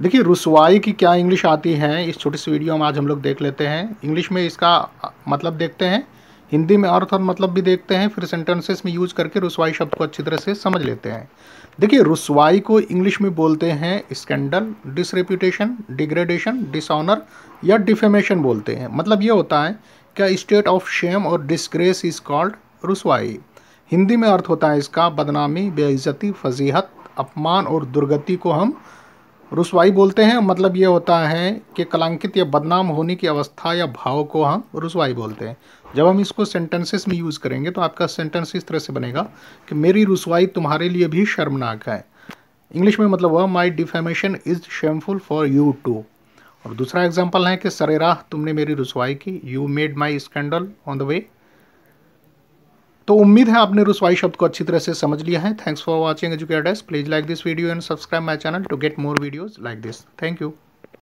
देखिए रसवाई की क्या इंग्लिश आती है इस छोटी सी वीडियो में आज हम लोग देख लेते हैं इंग्लिश में इसका मतलब देखते हैं हिंदी में अर्थ और मतलब भी देखते हैं फिर सेंटेंसेस में यूज करके रसवाई शब्द को अच्छी तरह से समझ लेते हैं देखिए रसवाई को इंग्लिश में बोलते हैं स्कैंडल डिसरेप्यूटेशन डिग्रेडेशन डिसऑनर या डिफेमेशन बोलते हैं मतलब ये होता है क्या स्टेट ऑफ शेम और डिस्ग्रेस इज कॉल्ड रसवाई हिंदी में अर्थ होता है इसका बदनामी बेइज्जती फजीहत अपमान और दुर्गति को हम रुसवाई बोलते हैं मतलब ये होता है कि कलंकित या बदनाम होने की अवस्था या भाव को हम रुसवाई बोलते हैं जब हम इसको सेंटेंसेस में यूज़ करेंगे तो आपका सेंटेंस इस तरह से बनेगा कि मेरी रुसवाई तुम्हारे लिए भी शर्मनाक है इंग्लिश में मतलब हुआ my defamation is shameful for you too और दूसरा एग्जाम्पल है कि सरेराह तुमने मेरी रुसवाई की you made my scandal on the way तो उम्मीद है आपने रुसवाई शब्द को अच्छी तरह से समझ लिया है thanks for watching educators please like this video and subscribe my channel to get more videos like this thank you